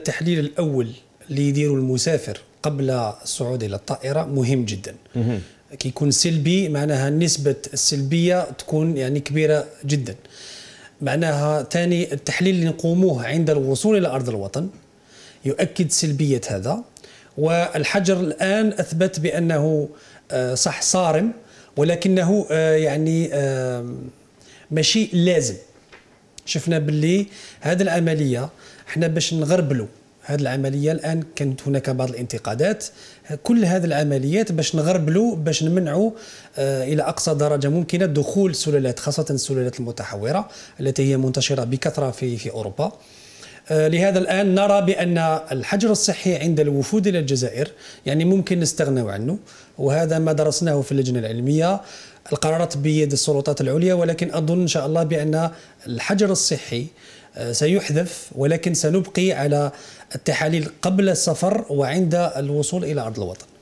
التحليل الأول اللي يديره المسافر قبل الصعود إلى الطائرة مهم جدا كي سلبي معناها نسبة السلبية تكون يعني كبيرة جدا معناها ثاني التحليل اللي نقوموه عند الوصول إلى أرض الوطن يؤكد سلبية هذا والحجر الآن أثبت بأنه آه، صح صارم ولكنه آه، يعني ماشي لازم شفنا باللي هذه العمليه حنا باش نغربلوا هذه العمليه الان كانت هناك بعض الانتقادات كل هذه العمليات باش نغربلوا باش نمنعوا آه، الى اقصى درجه ممكنه دخول سلالات خاصه السلالات المتحوره التي هي منتشره بكثره في في اوروبا آه، لهذا الآن نرى بأن الحجر الصحي عند الوفود إلى الجزائر يعني ممكن نستغنوا عنه وهذا ما درسناه في اللجنة العلمية القرارات بيد السلطات العليا ولكن أظن إن شاء الله بأن الحجر الصحي آه، سيحذف ولكن سنبقي على التحاليل قبل السفر وعند الوصول إلى أرض الوطن